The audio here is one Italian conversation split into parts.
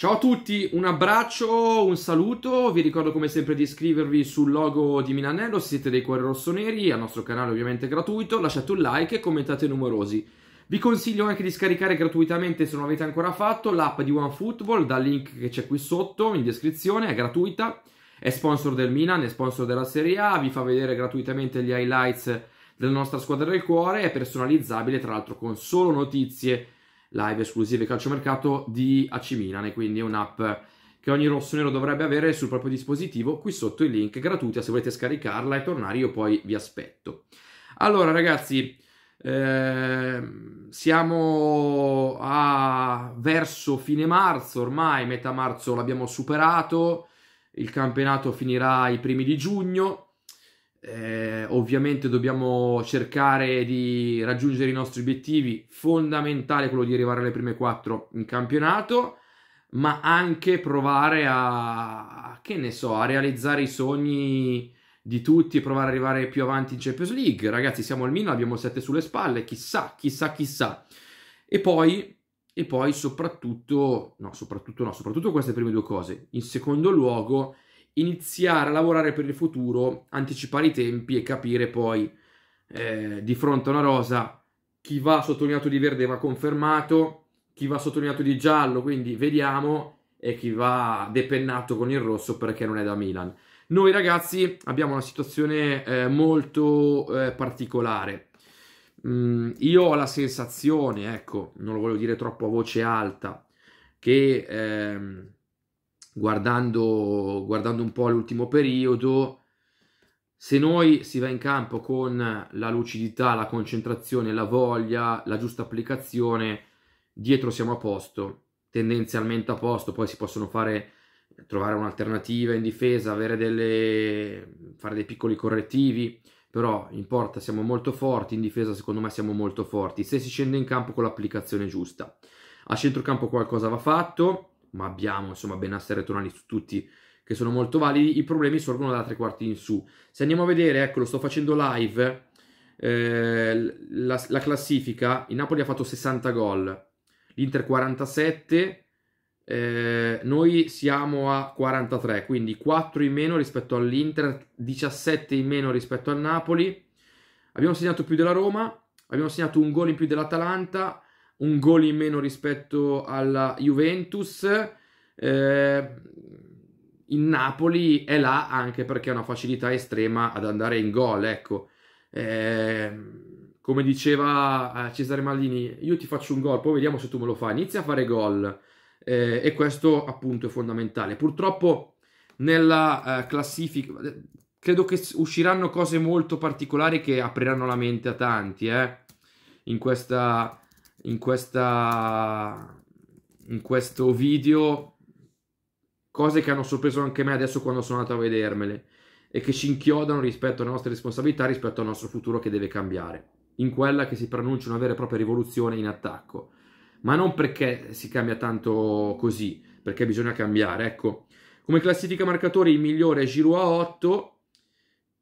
Ciao a tutti, un abbraccio, un saluto, vi ricordo come sempre di iscrivervi sul logo di Milanello se siete dei cuori rossoneri, al nostro canale ovviamente gratuito, lasciate un like e commentate numerosi. Vi consiglio anche di scaricare gratuitamente, se non l'avete ancora fatto, l'app di OneFootball dal link che c'è qui sotto in descrizione, è gratuita, è sponsor del Milan, è sponsor della Serie A, vi fa vedere gratuitamente gli highlights della nostra squadra del cuore, è personalizzabile tra l'altro con solo notizie live esclusive calciomercato di AC Milan e quindi è un'app che ogni rosso nero dovrebbe avere sul proprio dispositivo. Qui sotto il link gratuita se volete scaricarla e tornare io poi vi aspetto. Allora ragazzi, eh, siamo a verso fine marzo ormai, metà marzo l'abbiamo superato, il campionato finirà i primi di giugno eh, ovviamente dobbiamo cercare di raggiungere i nostri obiettivi, fondamentale quello di arrivare alle prime quattro in campionato, ma anche provare a, che ne so, a realizzare i sogni di tutti e provare ad arrivare più avanti in Champions League. Ragazzi, siamo al Milan, abbiamo sette sulle spalle, chissà, chissà, chissà. E poi, e poi soprattutto, no, soprattutto no, soprattutto queste prime due cose. In secondo luogo, iniziare a lavorare per il futuro, anticipare i tempi e capire poi eh, di fronte a una rosa chi va sottolineato di verde va confermato, chi va sottolineato di giallo, quindi vediamo, e chi va depennato con il rosso perché non è da Milan. Noi ragazzi abbiamo una situazione eh, molto eh, particolare. Mm, io ho la sensazione, ecco, non lo voglio dire troppo a voce alta, che... Ehm, guardando, guardando un po' l'ultimo periodo, se noi si va in campo con la lucidità, la concentrazione, la voglia, la giusta applicazione, dietro siamo a posto, tendenzialmente a posto, poi si possono fare trovare un'alternativa in difesa, avere delle fare dei piccoli correttivi, però in porta siamo molto forti, in difesa secondo me siamo molto forti se si scende in campo con l'applicazione giusta. A centrocampo qualcosa va fatto, ma abbiamo insomma Benasser e Tonali su tutti che sono molto validi, i problemi sorgono da tre quarti in su. Se andiamo a vedere, ecco, lo sto facendo live, eh, la, la, classifica, il Napoli ha fatto 60 gol, l'Inter 47, eh, noi siamo a 43, quindi 4 in meno rispetto all'Inter, 17 in meno rispetto al Napoli, abbiamo segnato più della Roma, abbiamo segnato un gol in più dell'Atalanta, un gol in meno rispetto alla Juventus. Eh, il Napoli è là anche perché ha una facilità estrema ad andare in gol. Ecco, eh, come diceva eh, Cesare Maldini, io ti faccio un gol, poi vediamo se tu me lo fai. Inizia a fare gol eh, e questo appunto è fondamentale. Purtroppo nella eh, classifica eh, credo che usciranno cose molto particolari che apriranno la mente a tanti eh, in questa in, questa, in questo video cose che hanno sorpreso anche me adesso quando sono andato a vedermele e che ci inchiodano rispetto alle nostre responsabilità, rispetto al nostro futuro che deve cambiare, in quella che si pronuncia una vera e propria rivoluzione in attacco. Ma non perché si cambia tanto così, perché bisogna cambiare, ecco. Come classifica marcatori il migliore è Giroud a 8,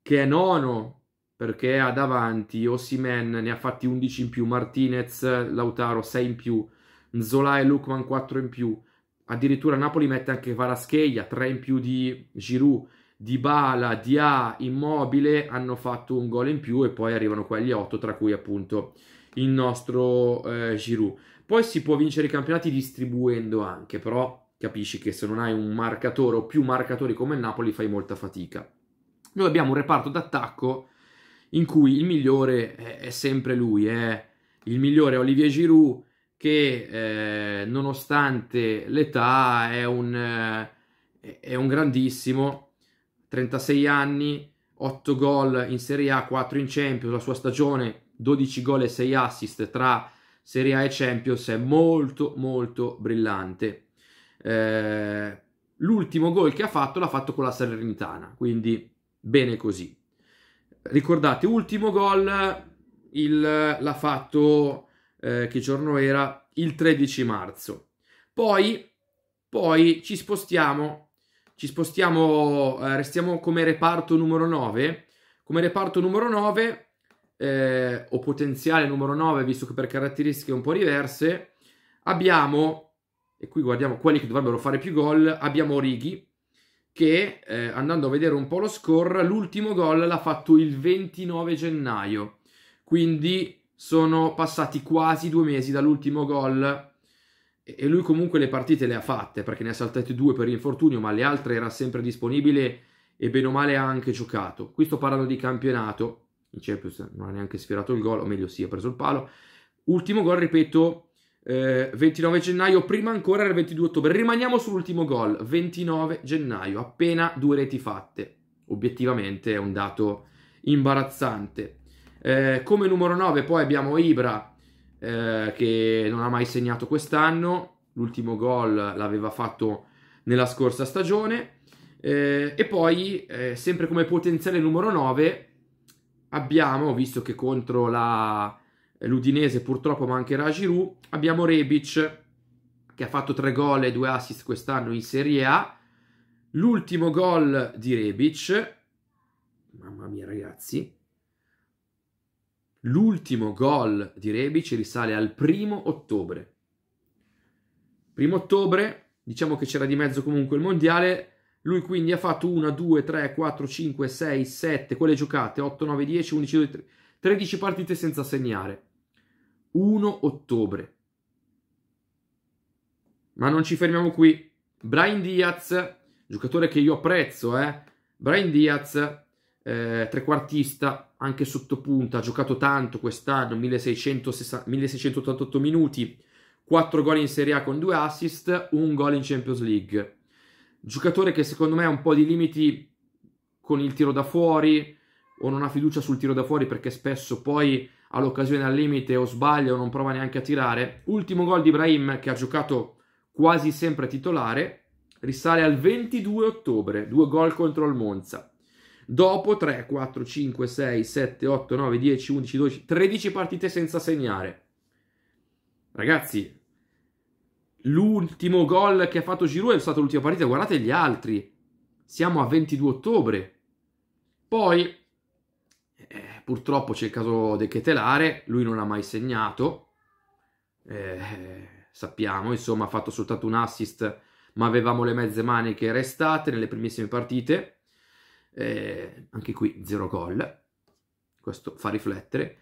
che è nono perché ha davanti Osimen ne ha fatti 11 in più, Martinez, Lautaro 6 in più, Nzola e Lukman 4 in più. Addirittura Napoli mette anche Varascheglia, 3 in più di Giroud, Dybala, Dia, Immobile hanno fatto un gol in più e poi arrivano quelli 8 tra cui appunto il nostro eh, Giroud. Poi si può vincere i campionati distribuendo anche, però capisci che se non hai un marcatore o più marcatori come il Napoli fai molta fatica. Noi abbiamo un reparto d'attacco in cui il migliore è, è sempre lui, è il migliore Olivier Giroud che eh, nonostante l'età è un, eh, è un grandissimo, 36 anni, 8 gol in Serie A, 4 in Champions, la sua stagione 12 gol e 6 assist tra Serie A e Champions è molto molto brillante. Eh, l'ultimo gol che ha fatto l'ha fatto con la Salernitana, quindi bene così. Ricordate, ultimo gol il, l'ha fatto, eh, che giorno era? Il 13 marzo. Poi, poi ci spostiamo, ci spostiamo, eh, restiamo come reparto numero 9. Come reparto numero 9, eh, o potenziale numero 9, visto che per caratteristiche un po' diverse, abbiamo, e qui guardiamo quelli che dovrebbero fare più gol, abbiamo Righi, che eh, andando a vedere un po' lo score, l'ultimo gol l'ha fatto il 29 gennaio, quindi sono passati quasi due mesi dall'ultimo gol e lui comunque le partite le ha fatte perché ne ha saltate due per infortunio, ma le altre era sempre disponibile e bene o male ha anche giocato. Qui sto parlando di campionato, in Champions non ha neanche sfiorato il gol, o meglio sì, ha preso il palo. Ultimo gol, ripeto, eh, 29 gennaio, prima ancora era il 22 ottobre. Rimaniamo sull'ultimo gol, 29 gennaio, appena due reti fatte. Obiettivamente è un dato imbarazzante. Eh, come numero 9 poi abbiamo Ibra, eh, che non ha mai segnato quest'anno. L'ultimo gol l'aveva fatto nella scorsa stagione. Eh, e poi, eh, sempre come potenziale numero 9, abbiamo, visto che contro la l'Udinese purtroppo mancherà Giroud. Abbiamo Rebic che ha fatto tre gol e due assist quest'anno in Serie A. L'ultimo gol di Rebic, mamma mia ragazzi, l'ultimo gol di Rebic risale al primo ottobre. Primo ottobre, diciamo che c'era di mezzo comunque il mondiale, lui quindi ha fatto 1, 2, 3, 4, 5, 6, 7, quelle giocate, 8, 9, 10, 11, 12, 13 partite senza segnare. 1 ottobre. Ma non ci fermiamo qui. Brian Diaz, giocatore che io apprezzo, eh? Brian Diaz, eh, trequartista, anche sottopunta, ha giocato tanto quest'anno, 1688 minuti, 4 gol in Serie A con 2 assist, 1 gol in Champions League. Giocatore che secondo me ha un po' di limiti con il tiro da fuori o non ha fiducia sul tiro da fuori perché spesso poi ha l'occasione al limite o sbaglia o non prova neanche a tirare. Ultimo gol di Ibrahim che ha giocato quasi sempre titolare, risale al 22 ottobre, due gol contro il Monza. Dopo 3, 4, 5, 6, 7, 8, 9, 10, 11, 12, 13 partite senza segnare. Ragazzi, l'ultimo gol che ha fatto Giroud è stato l'ultima partita, guardate gli altri. Siamo a 22 ottobre. Poi purtroppo c'è il caso del Chetelare, lui non ha mai segnato, eh, sappiamo, insomma ha fatto soltanto un assist, ma avevamo le mezze maniche restate nelle primissime partite, eh, anche qui zero gol, questo fa riflettere.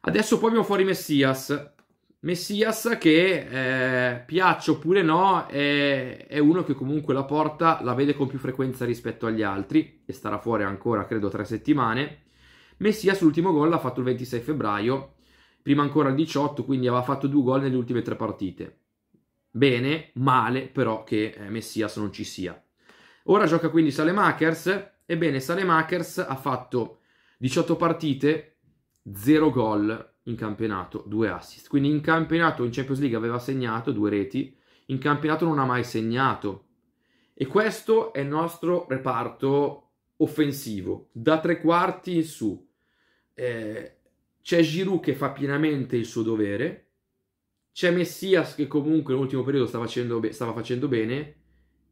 Adesso poi abbiamo fuori Messias, Messias che eh, piaccia oppure no è, è, uno che comunque la porta la vede con più frequenza rispetto agli altri e starà fuori ancora credo tre settimane Messias l'ultimo gol l'ha fatto il 26 febbraio, prima ancora il 18, quindi aveva fatto due gol nelle ultime tre partite. Bene, male però che eh, Messias non ci sia. Ora gioca quindi Salemakers, ebbene Salemakers ha fatto 18 partite, 0 gol in campionato, 2 assist. Quindi in campionato in Champions League aveva segnato due reti, in campionato non ha mai segnato. E questo è il nostro reparto offensivo, da tre quarti in su eh, c'è Giroud che fa pienamente il suo dovere, c'è Messias che comunque nell'ultimo periodo sta facendo be- stava facendo bene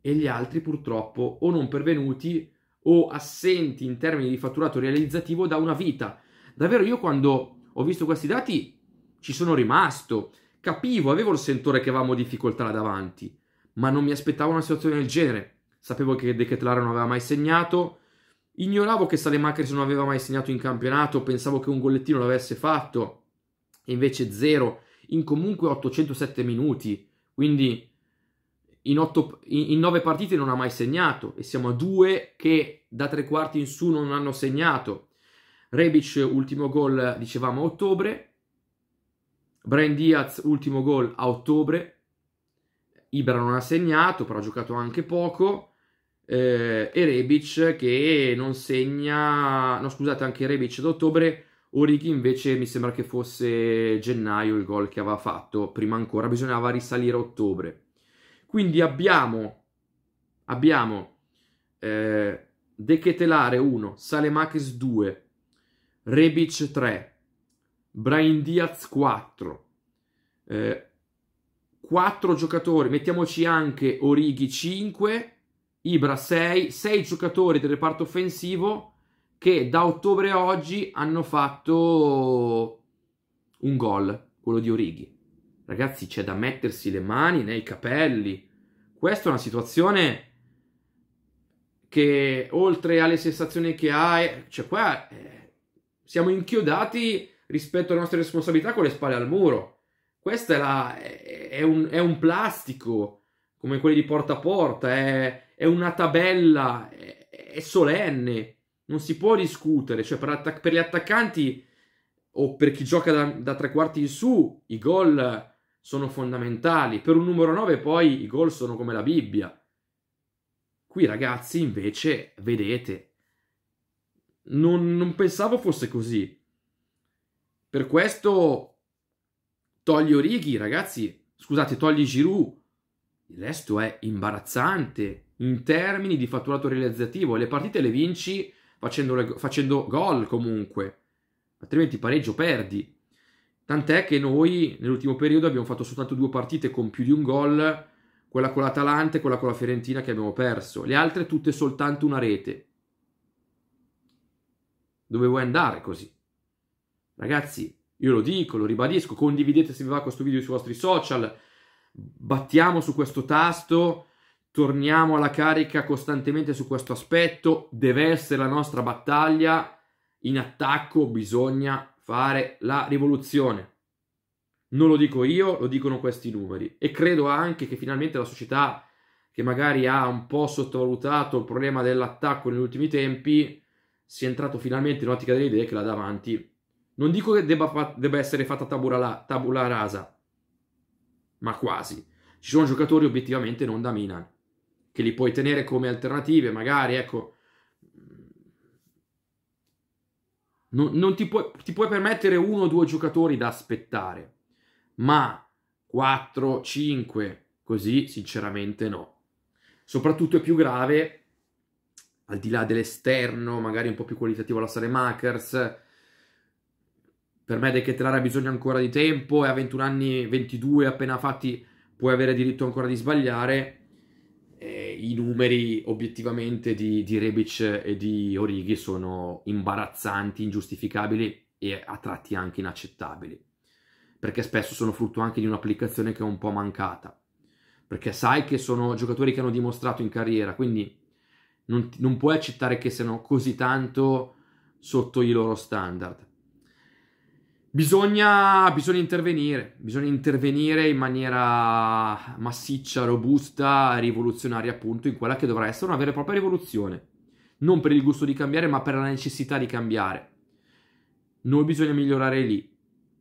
e gli altri purtroppo o non pervenuti o assenti in termini di fatturato realizzativo da una vita. Davvero io quando ho visto questi dati ci sono rimasto, capivo, avevo il sentore che avevamo difficoltà là davanti, ma non mi aspettavo una situazione del genere. Sapevo che De Ketelaere non aveva mai segnato, Ignoravo che Salemacher's non aveva mai segnato in campionato, pensavo che un gollettino l'avesse fatto, e invece zero in comunque 807 minuti, quindi in, 8, in, in 9 partite non ha mai segnato e siamo a due che da tre quarti in su non hanno segnato. Rebic ultimo gol, dicevamo, a ottobre. Brian Diaz ultimo gol a ottobre. Ibra non ha segnato, però ha giocato anche poco eh, e Rebic che non segna, no scusate anche Rebic ad ottobre, Origi invece mi sembra che fosse gennaio il gol che aveva fatto, prima ancora bisognava risalire a ottobre. Quindi abbiamo, abbiamo eh, Dechetelare 1, Salemakis 2, Rebic 3, Brian Diaz 4, eh, 4 giocatori, mettiamoci anche Origi 5, Ibra 6, 6 giocatori del reparto offensivo che da ottobre a oggi hanno fatto un gol, quello di Orighi. Ragazzi, c'è da mettersi le mani nei capelli. Questa è una situazione che oltre alle sensazioni che hai, cioè qua eh, siamo inchiodati rispetto alle nostre responsabilità con le spalle al muro. Questa è, la, è, è, un, è un plastico come quelli di porta a porta, è, è una tabella, è, è, solenne, non si può discutere. Cioè per, attac- per, gli attaccanti o per chi gioca da, da tre quarti in su, i gol sono fondamentali. Per un numero 9 poi i gol sono come la Bibbia. Qui ragazzi invece, vedete, non, non pensavo fosse così. Per questo togli Orighi, ragazzi, scusate, togli Giroud, il resto è imbarazzante in termini di fatturato realizzativo. Le partite le vinci facendo, facendo gol comunque, altrimenti pareggio perdi. Tant'è che noi nell'ultimo periodo abbiamo fatto soltanto due partite con più di un gol, quella con l'Atalanta e quella con la Fiorentina che abbiamo perso, le altre tutte soltanto una rete. Dove vuoi andare così? Ragazzi, io lo dico, lo ribadisco, condividete se vi va questo video sui vostri social, battiamo su questo tasto, torniamo alla carica costantemente su questo aspetto, deve essere la nostra battaglia, in attacco bisogna fare la rivoluzione. Non lo dico io, lo dicono questi numeri e credo anche che finalmente la società che magari ha un po' sottovalutato il problema dell'attacco negli ultimi tempi sia entrato finalmente in ottica delle idee che là davanti non dico che debba, debba essere fatta tabula, tabula rasa, ma quasi. Ci sono giocatori obiettivamente non da Milan, che li puoi tenere come alternative, magari, ecco. Non, non ti, puoi, ti puoi permettere uno o due giocatori da aspettare, ma 4, 5, così sinceramente no. Soprattutto è più grave, al di là dell'esterno, magari un po' più qualitativo alla Makers, per me Decathlon ha bisogno ancora di tempo e a 21 anni, 22 appena fatti, puoi avere diritto ancora di sbagliare. E I numeri obiettivamente di, di Rebic e di Orighi sono imbarazzanti, ingiustificabili e a tratti anche inaccettabili. Perché spesso sono frutto anche di un'applicazione che è un po' mancata. Perché sai che sono giocatori che hanno dimostrato in carriera, quindi non, non puoi accettare che siano così tanto sotto i loro standard Bisogna, bisogna, intervenire, bisogna intervenire in maniera massiccia, robusta, rivoluzionaria appunto in quella che dovrà essere una vera e propria rivoluzione. Non per il gusto di cambiare, ma per la necessità di cambiare. Noi bisogna migliorare lì,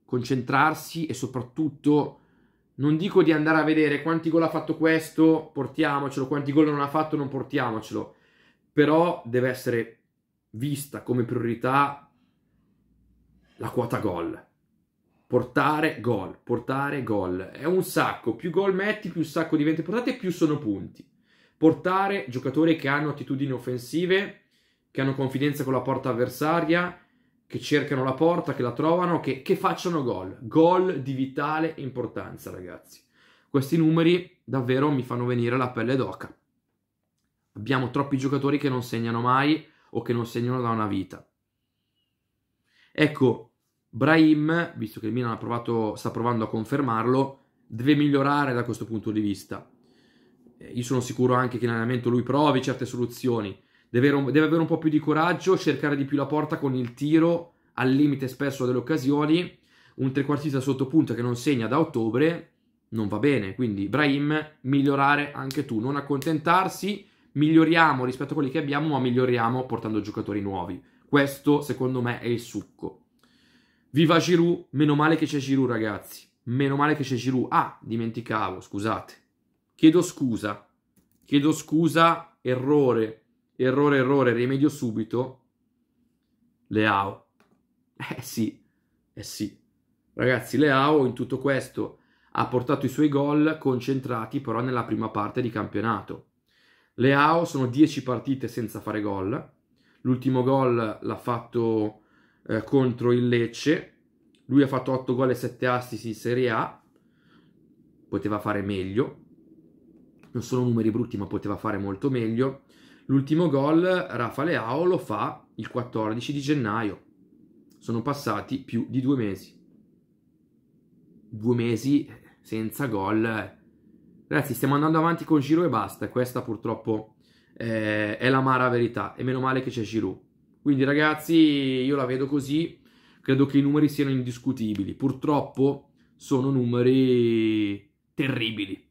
concentrarsi e soprattutto non dico di andare a vedere quanti gol ha fatto questo, portiamocelo, quanti gol non ha fatto, non portiamocelo. Però deve essere vista come priorità la quota gol. Portare gol, portare gol. È un sacco, più gol metti, più sacco diventa importante più sono punti. Portare giocatori che hanno attitudini offensive, che hanno confidenza con la porta avversaria, che cercano la porta, che la trovano, che, che facciano gol. Gol di vitale importanza, ragazzi. Questi numeri davvero mi fanno venire la pelle d'oca. Abbiamo troppi giocatori che non segnano mai o che non segnano da una vita. Ecco, Brahim, visto che il Milan provato, sta provando a confermarlo, deve migliorare da questo punto di vista. Eh, io sono sicuro anche che in allenamento lui provi certe soluzioni. Deve, deve avere un po' più di coraggio, cercare di più la porta con il tiro, al limite spesso delle occasioni. Un trequartista sotto punta che non segna da ottobre non va bene. Quindi, Brahim, migliorare anche tu, non accontentarsi. Miglioriamo rispetto a quelli che abbiamo, ma miglioriamo portando giocatori nuovi. Questo, secondo me, è il succo. Viva Giroud, meno male che c'è Giroud ragazzi, meno male che c'è Giroud. Ah, dimenticavo, scusate. Chiedo scusa, chiedo scusa, errore, errore, errore, rimedio subito. Leao. Eh sì, eh sì. Ragazzi, Leao in tutto questo ha portato i suoi gol concentrati però nella prima parte di campionato. Leao sono 10 partite senza fare gol. L'ultimo gol l'ha fatto eh, contro il Lecce. Lui ha fatto 8 gol e 7 assist in Serie A. Poteva fare meglio. Non sono numeri brutti, ma poteva fare molto meglio. L'ultimo gol Rafa Leao lo fa il 14 di gennaio. Sono passati più di due mesi. Due mesi senza gol. Ragazzi, stiamo andando avanti con Giro e basta. Questa purtroppo eh, è la mara verità. E meno male che c'è Giroud. Quindi ragazzi, io la vedo così, credo che i numeri siano indiscutibili. Purtroppo sono numeri terribili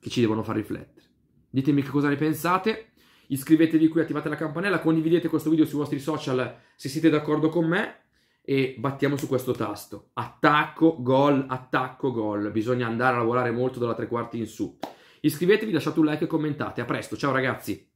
che ci devono far riflettere. Ditemi che cosa ne pensate, iscrivetevi qui, attivate la campanella, condividete questo video sui vostri social se siete d'accordo con me e battiamo su questo tasto. Attacco, gol, attacco, gol. Bisogna andare a lavorare molto dalla tre quarti in su. Iscrivetevi, lasciate un like e commentate. A presto, ciao ragazzi!